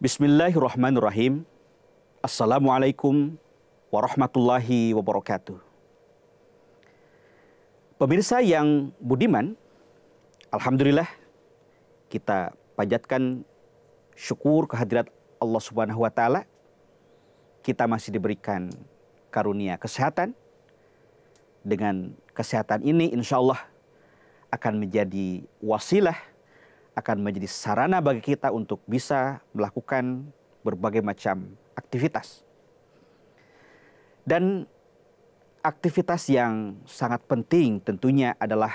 Bismillahirrahmanirrahim. Assalamualaikum warahmatullahi wabarakatuh. Pemirsa yang budiman, alhamdulillah kita panjatkan syukur kehadirat Allah Subhanahu wa taala. Kita masih diberikan karunia kesehatan, dengan kesehatan ini insya Allah akan menjadi wasilah, akan menjadi sarana bagi kita untuk bisa melakukan berbagai macam aktivitas. Dan aktivitas yang sangat penting tentunya adalah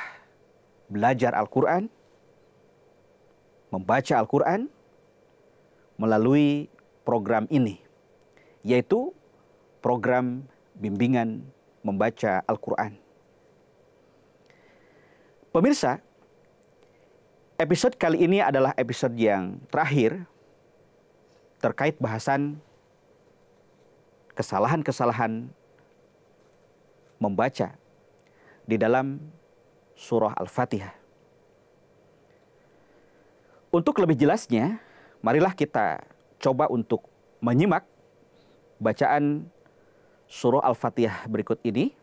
belajar Al-Quran, membaca Al-Quran melalui program ini, yaitu program bimbingan membaca Al-Quran. Pemirsa, episode kali ini adalah episode yang terakhir terkait bahasan kesalahan-kesalahan membaca di dalam surah Al-Fatihah. Untuk lebih jelasnya, marilah kita coba untuk menyimak bacaan surah Al-Fatihah berikut ini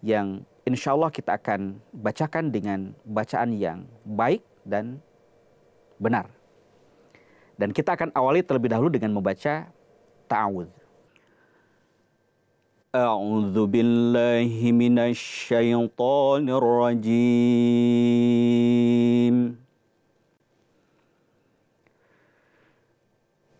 yang insya Allah kita akan bacakan dengan bacaan yang baik dan benar. Dan kita akan awali terlebih dahulu dengan membaca ta'awud. A'udzu billahi minasy syaithanir rajim.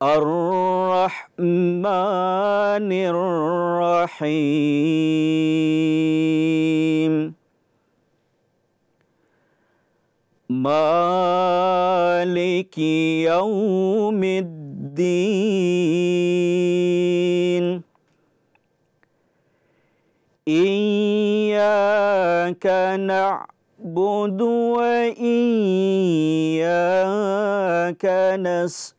الرحمن الرحيم مالك يوم الدين إياك نعبد وإياك نسال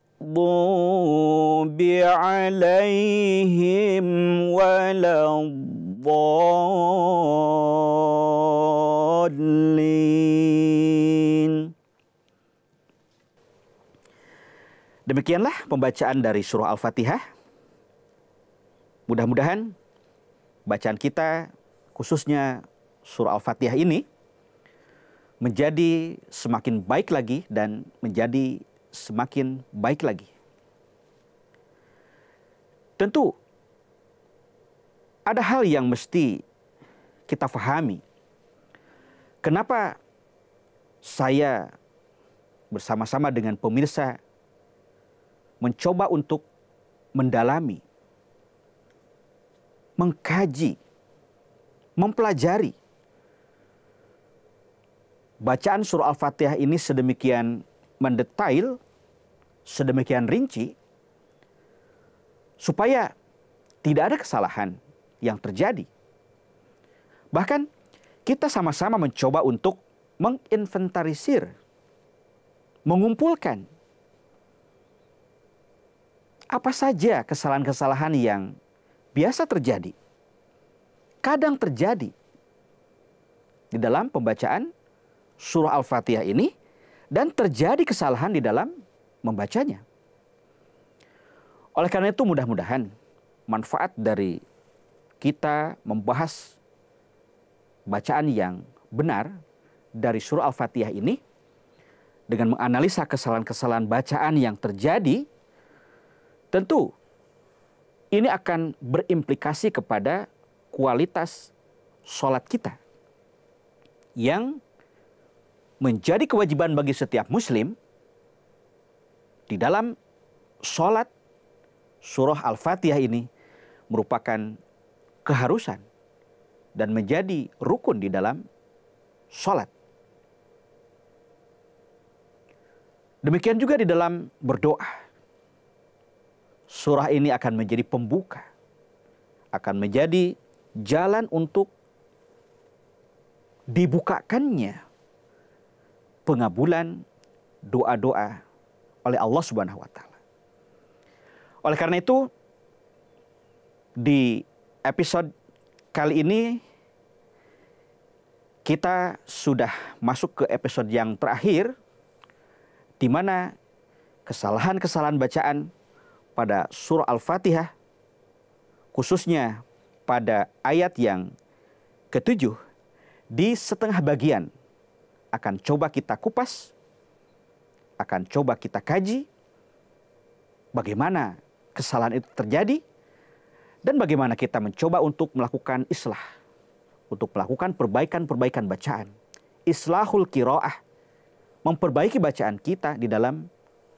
المغضوب عليهم ولا الضالين Demikianlah pembacaan dari surah Al-Fatihah. Mudah-mudahan bacaan kita khususnya surah Al-Fatihah ini menjadi semakin baik lagi dan menjadi semakin baik lagi. Tentu ada hal yang mesti kita fahami. Kenapa saya bersama-sama dengan pemirsa mencoba untuk mendalami, mengkaji, mempelajari bacaan surah Al-Fatihah ini sedemikian mendetail sedemikian rinci supaya tidak ada kesalahan yang terjadi. Bahkan kita sama-sama mencoba untuk menginventarisir, mengumpulkan apa saja kesalahan-kesalahan yang biasa terjadi, kadang terjadi di dalam pembacaan surah Al-Fatihah ini dan terjadi kesalahan di dalam membacanya. Oleh karena itu mudah-mudahan manfaat dari kita membahas bacaan yang benar dari surah Al-Fatihah ini dengan menganalisa kesalahan-kesalahan bacaan yang terjadi tentu ini akan berimplikasi kepada kualitas sholat kita yang menjadi kewajiban bagi setiap muslim di dalam sholat surah Al-Fatihah ini merupakan keharusan dan menjadi rukun di dalam sholat. Demikian juga di dalam berdoa. Surah ini akan menjadi pembuka, akan menjadi jalan untuk dibukakannya pengabulan doa-doa oleh Allah Subhanahu wa taala. Oleh karena itu di episode kali ini kita sudah masuk ke episode yang terakhir di mana kesalahan-kesalahan bacaan pada surah Al-Fatihah khususnya pada ayat yang ketujuh di setengah bagian akan coba kita kupas, akan coba kita kaji bagaimana kesalahan itu terjadi dan bagaimana kita mencoba untuk melakukan islah, untuk melakukan perbaikan-perbaikan bacaan. Islahul kiroah, memperbaiki bacaan kita di dalam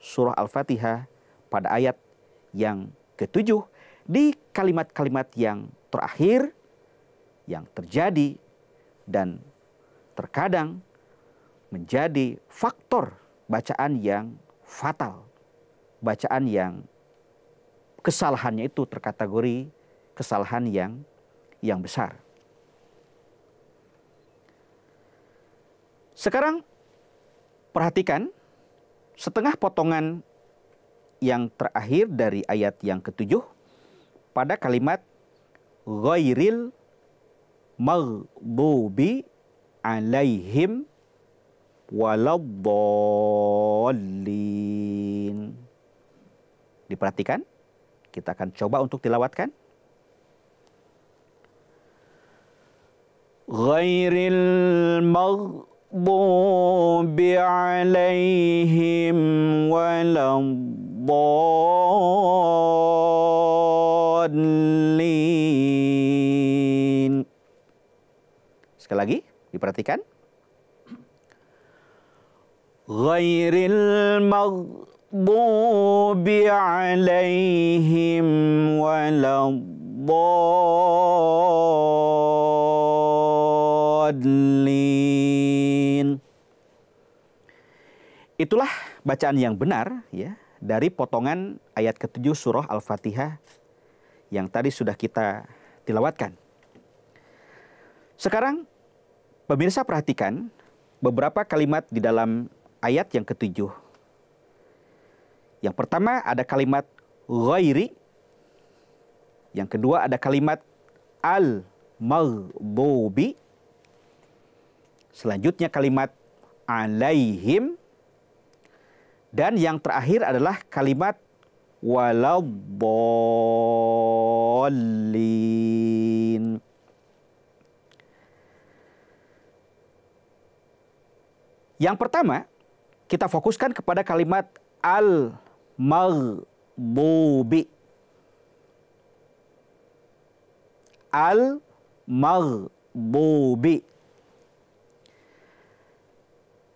surah Al-Fatihah pada ayat yang ketujuh di kalimat-kalimat yang terakhir yang terjadi dan terkadang menjadi faktor bacaan yang fatal. Bacaan yang kesalahannya itu terkategori kesalahan yang yang besar. Sekarang perhatikan setengah potongan yang terakhir dari ayat yang ketujuh pada kalimat ghairil maghdubi alaihim waladdallin. Diperhatikan. Kita akan coba untuk dilawatkan. Ghairil maghdubi alaihim waladdallin. Sekali lagi, diperhatikan. غير المغضوب عليهم ولا الضالين Itulah bacaan yang benar ya dari potongan ayat ke-7 surah Al-Fatihah yang tadi sudah kita tilawatkan. Sekarang pemirsa perhatikan beberapa kalimat di dalam ayat yang ketujuh. Yang pertama ada kalimat ghairi. Yang kedua ada kalimat al-maghdubi. Selanjutnya kalimat alaihim. Dan yang terakhir adalah kalimat walabbolin. Yang pertama, kita fokuskan kepada kalimat al maghdubi al maghdubi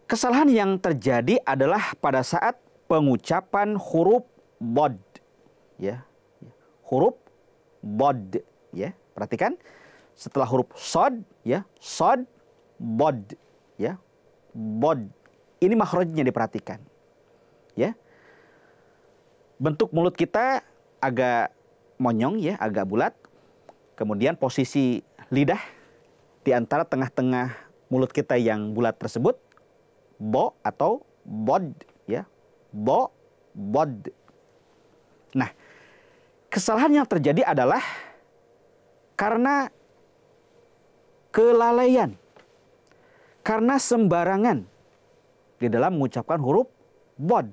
Kesalahan yang terjadi adalah pada saat pengucapan huruf bod ya. Huruf bod ya. Perhatikan setelah huruf sod ya, sod bod ya. Bod ini makhrajnya diperhatikan. Ya. Bentuk mulut kita agak monyong ya, agak bulat. Kemudian posisi lidah di antara tengah-tengah mulut kita yang bulat tersebut bo atau bod ya. Bo bod. Nah, kesalahan yang terjadi adalah karena kelalaian, karena sembarangan, di dalam mengucapkan huruf bod.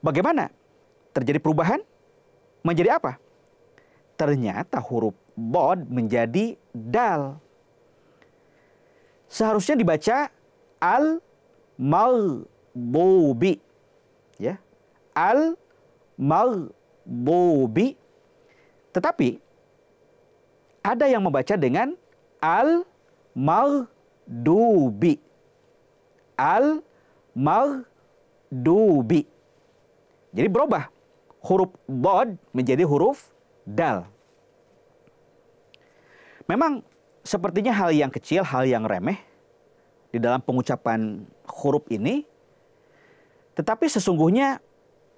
Bagaimana? Terjadi perubahan? Menjadi apa? Ternyata huruf bod menjadi dal. Seharusnya dibaca al mal bobi, Ya. Al mal bobi, Tetapi ada yang membaca dengan al mal dubi, Al maghdubi. Jadi berubah. Huruf bod menjadi huruf dal. Memang sepertinya hal yang kecil, hal yang remeh di dalam pengucapan huruf ini. Tetapi sesungguhnya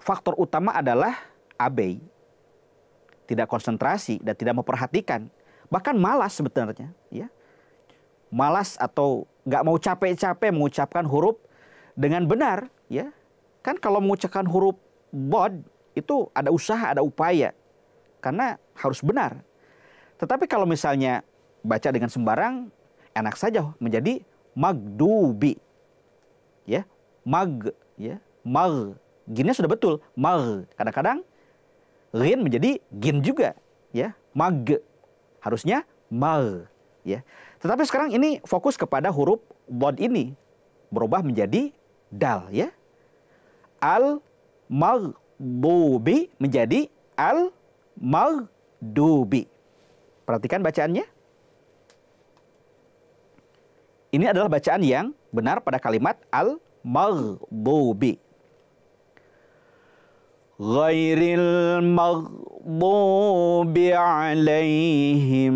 faktor utama adalah abai. Tidak konsentrasi dan tidak memperhatikan. Bahkan malas sebenarnya. ya Malas atau nggak mau capek-capek mengucapkan huruf dengan benar ya kan kalau mengucapkan huruf bod itu ada usaha ada upaya karena harus benar tetapi kalau misalnya baca dengan sembarang enak saja menjadi magdubi ya mag ya mag ginnya sudah betul mag kadang-kadang rin menjadi gin juga ya mag harusnya mag ya tetapi sekarang ini fokus kepada huruf bod ini berubah menjadi dal ya. Al maghdubi menjadi al maghdubi. Perhatikan bacaannya. Ini adalah bacaan yang benar pada kalimat al maghdubi. Ghairil maghdubi alaihim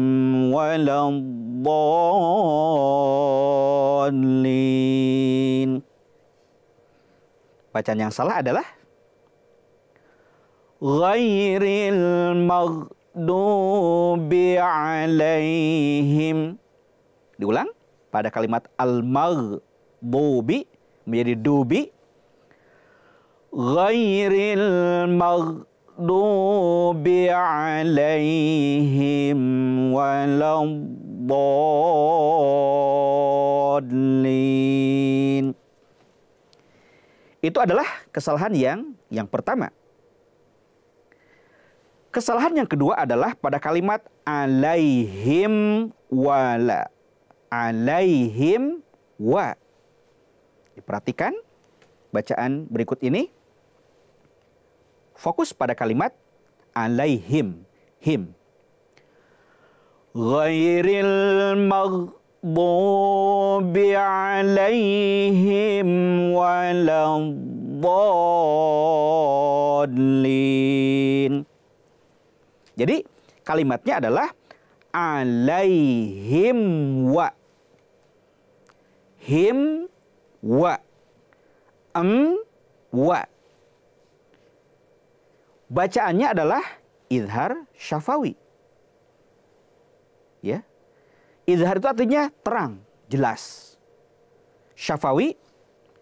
waladdallin. Bacaan yang salah adalah ghairil maghdubi alaihim. Diulang pada kalimat al-maghdubi menjadi dubi. Ghairil maghdubi alaihim walau dhalin. Itu adalah kesalahan yang yang pertama. Kesalahan yang kedua adalah pada kalimat alaihim wala. Alaihim wa. Diperhatikan bacaan berikut ini. Fokus pada kalimat alaihim. Him. Ghairil magh المغضوب عليهم ولا الضالين jadi kalimatnya adalah alaihim wa him wa em wa bacaannya adalah izhar syafawi ya Izhar itu artinya terang, jelas. Syafawi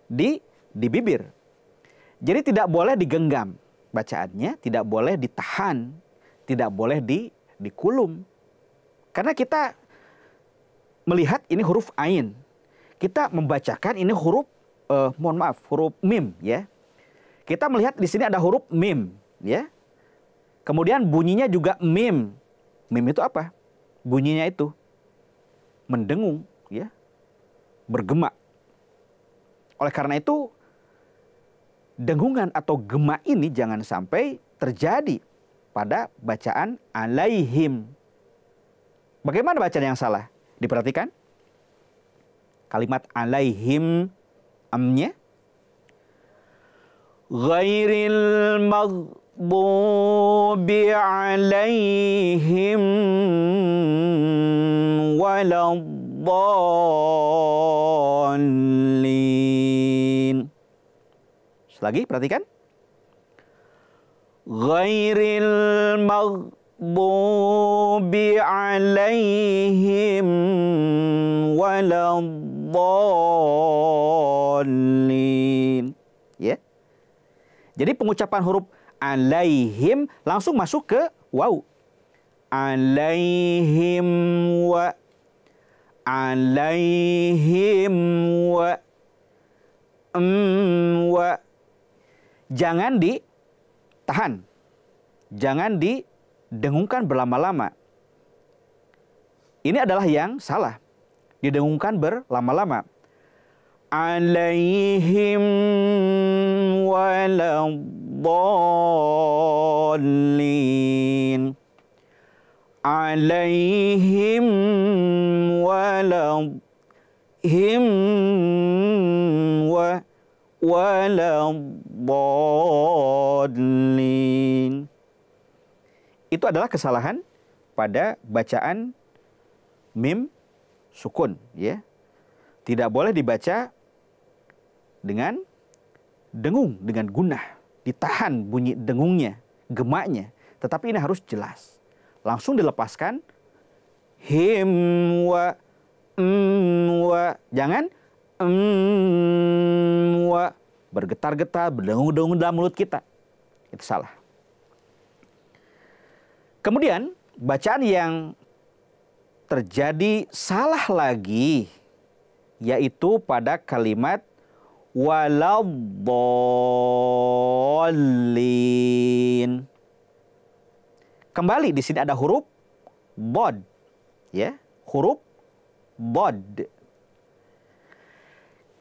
di di bibir. Jadi tidak boleh digenggam bacaannya, tidak boleh ditahan, tidak boleh di dikulum. Karena kita melihat ini huruf ain. Kita membacakan ini huruf eh, mohon maaf, huruf mim ya. Kita melihat di sini ada huruf mim ya. Kemudian bunyinya juga mim. Mim itu apa? Bunyinya itu mendengung, ya, bergema. Oleh karena itu, dengungan atau gema ini jangan sampai terjadi pada bacaan alaihim. Bagaimana bacaan yang salah? Diperhatikan. Kalimat alaihim amnya ghairil magh المغضوب عليهم ولا الضالين Lagi perhatikan. Ghairil maghdubi alaihim waladhalin. Ya. Yeah. Jadi pengucapan huruf alaihim langsung masuk ke wow alaihim wa alaihim wa mm, wa jangan tahan jangan didengungkan berlama-lama ini adalah yang salah didengungkan berlama-lama alaihim walau الضالين عليهم itu adalah kesalahan pada bacaan mim sukun ya tidak boleh dibaca dengan dengung dengan gunah ditahan bunyi dengungnya, gemaknya, tetapi ini harus jelas. Langsung dilepaskan him wa mm, wa jangan mm, wa bergetar-getar, berdengung-dengung dalam mulut kita. Itu salah. Kemudian bacaan yang terjadi salah lagi yaitu pada kalimat waladdallin. Kembali di sini ada huruf bod. Ya, huruf bod.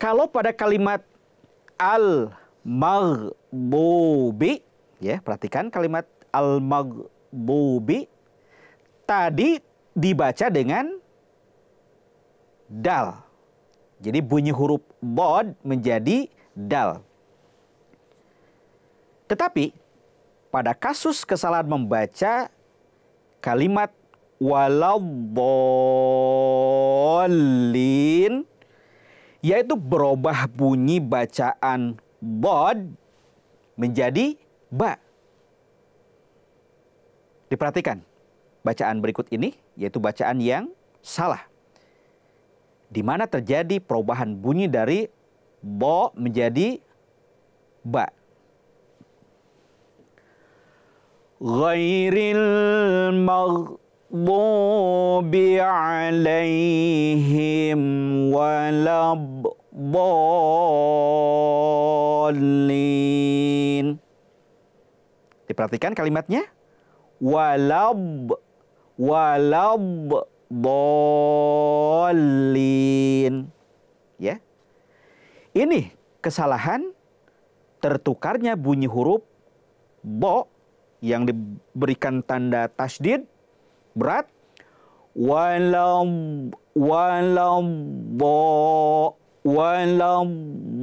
Kalau pada kalimat al maghbubi ya, perhatikan kalimat al maghbubi tadi dibaca dengan dal. Jadi bunyi huruf bod menjadi dal. Tetapi pada kasus kesalahan membaca kalimat walau bolin, yaitu berubah bunyi bacaan bod menjadi ba. Diperhatikan bacaan berikut ini yaitu bacaan yang salah di mana terjadi perubahan bunyi dari bo menjadi ba. Ghairil maghdubi alaihim walabdallin. Diperhatikan kalimatnya. Walab, walab, dolin. Ya. Ini kesalahan tertukarnya bunyi huruf bo yang diberikan tanda tasdid berat walam walam bo walam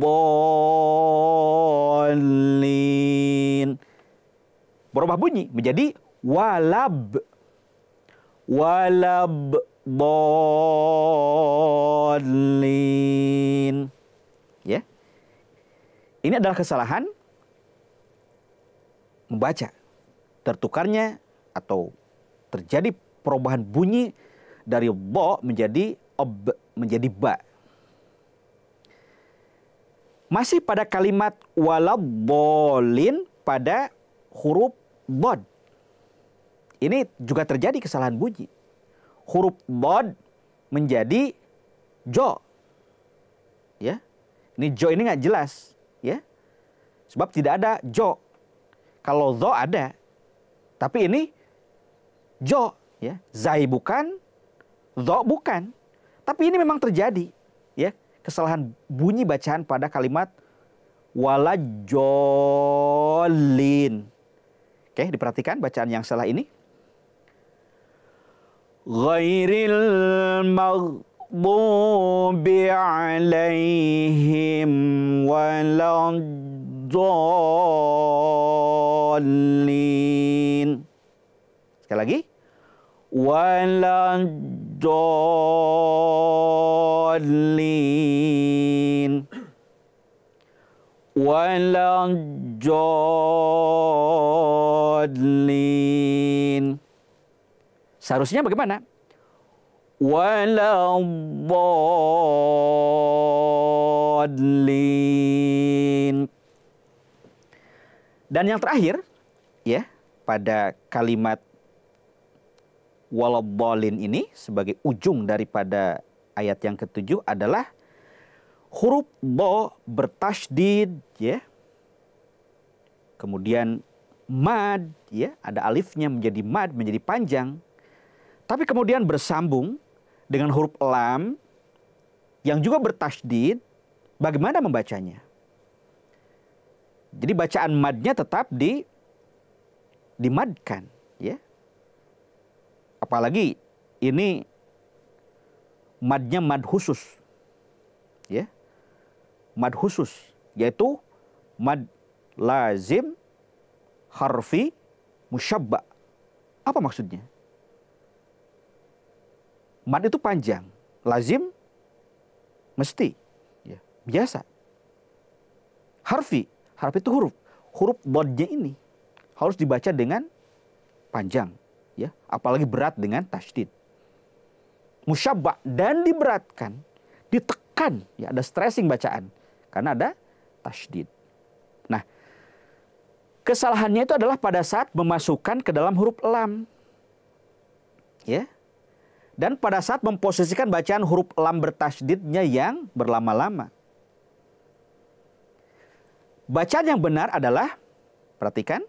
bolin berubah bunyi menjadi walab walabdallin. Ya. Ini adalah kesalahan membaca. Tertukarnya atau terjadi perubahan bunyi dari bo menjadi ob menjadi ba. Masih pada kalimat walabdallin pada huruf bod ini juga terjadi kesalahan bunyi. Huruf bod menjadi jo. Ya. Ini jo ini nggak jelas, ya. Sebab tidak ada jo. Kalau zo ada, tapi ini jo, ya. Zai bukan, zo bukan. Tapi ini memang terjadi, ya. Kesalahan bunyi bacaan pada kalimat wala jolin. Oke, diperhatikan bacaan yang salah ini. غير المغضوب عليهم ولا الضالين sekali lagi wala الضالين ولا الضالين Seharusnya bagaimana? Waladlin. Dan yang terakhir, ya, pada kalimat walabolin ini sebagai ujung daripada ayat yang ketujuh adalah huruf bo bertashdid, ya kemudian mad ya ada alifnya menjadi mad menjadi panjang tapi kemudian bersambung dengan huruf lam yang juga bertasydid, bagaimana membacanya? Jadi bacaan madnya tetap di dimadkan, ya. Apalagi ini madnya mad khusus. Ya. Mad khusus yaitu mad lazim harfi musyabba. Apa maksudnya? Mad itu panjang, lazim mesti, ya, biasa. Harfi, harfi itu huruf. Huruf bodnya ini harus dibaca dengan panjang, ya, apalagi berat dengan tasdid. Musyabba dan diberatkan, ditekan, ya ada stressing bacaan karena ada tasdid. Nah, kesalahannya itu adalah pada saat memasukkan ke dalam huruf lam. Ya. Dan pada saat memposisikan bacaan huruf lam bertasdidnya yang berlama-lama. Bacaan yang benar adalah, perhatikan.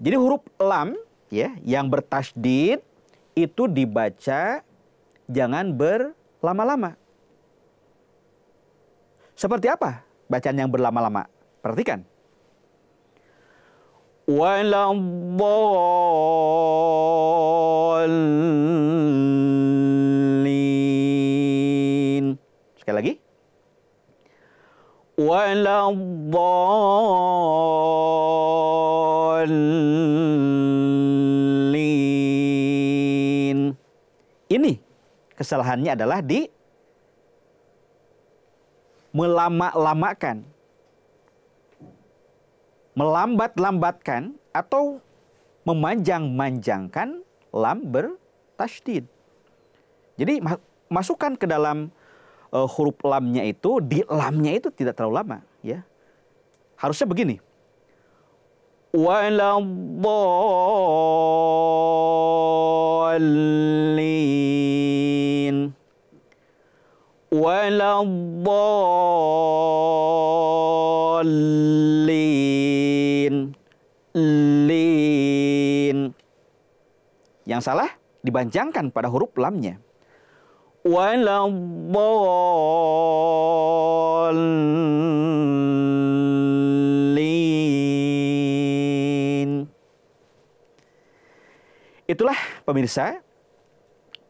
Jadi huruf lam ya yang bertasdid itu dibaca jangan berlama-lama. Seperti apa bacaan yang berlama-lama? Perhatikan. Walabbalin. Sekali lagi. Walabbalin. Kesalahannya adalah di melama-lamakan. Melambat-lambatkan atau memanjang-manjangkan lam bertasydid. Jadi masukkan ke dalam uh, huruf lamnya itu di lamnya itu tidak terlalu lama ya. Harusnya begini. Waladhdallin ولا الضالين lin yang salah dibanjangkan pada huruf lamnya wala lin itulah pemirsa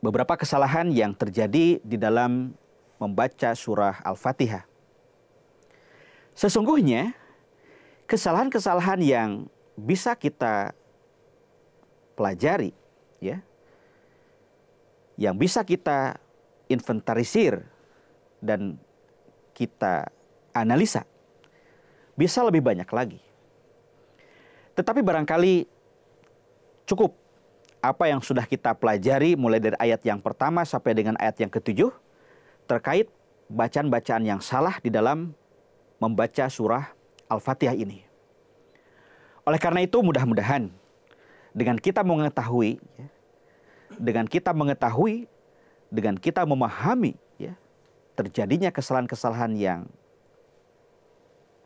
beberapa kesalahan yang terjadi di dalam membaca surah Al-Fatihah. Sesungguhnya kesalahan-kesalahan yang bisa kita pelajari ya yang bisa kita inventarisir dan kita analisa bisa lebih banyak lagi. Tetapi barangkali cukup apa yang sudah kita pelajari mulai dari ayat yang pertama sampai dengan ayat yang ketujuh terkait bacaan-bacaan yang salah di dalam membaca surah Al-Fatihah ini. Oleh karena itu mudah-mudahan dengan kita mengetahui ya, dengan kita mengetahui dengan kita memahami ya terjadinya kesalahan-kesalahan yang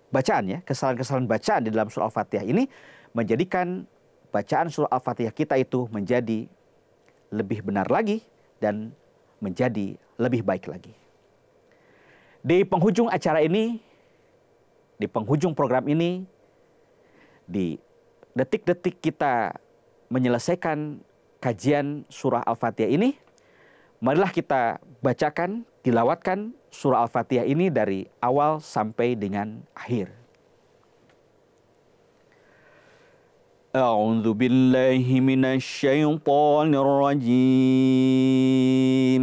bacaan ya, kesalahan-kesalahan bacaan di dalam surah Al-Fatihah ini menjadikan bacaan surah Al-Fatihah kita itu menjadi lebih benar lagi dan menjadi lebih baik lagi. Di penghujung acara ini, di penghujung program ini, di detik-detik kita menyelesaikan kajian surah Al-Fatihah ini, marilah kita bacakan, dilawatkan surah Al-Fatihah ini dari awal sampai dengan akhir. أعوذ بالله من الشيطان الرجيم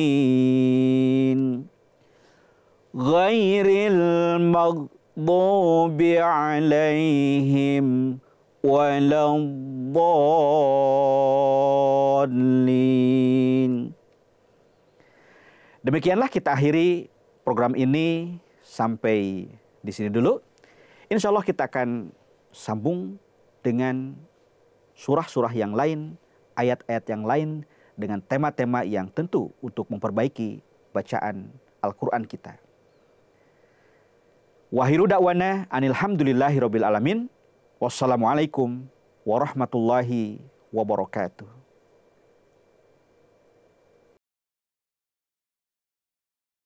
غير المغضوب عليهم ولا الضالين Demikianlah kita akhiri program ini sampai di sini dulu. Insya Allah kita akan sambung dengan surah-surah yang lain, ayat-ayat yang lain dengan tema-tema yang tentu untuk memperbaiki bacaan Al-Quran kita. Wahiru da'wana anilhamdulillahi rabbil alamin. Wassalamualaikum warahmatullahi wabarakatuh.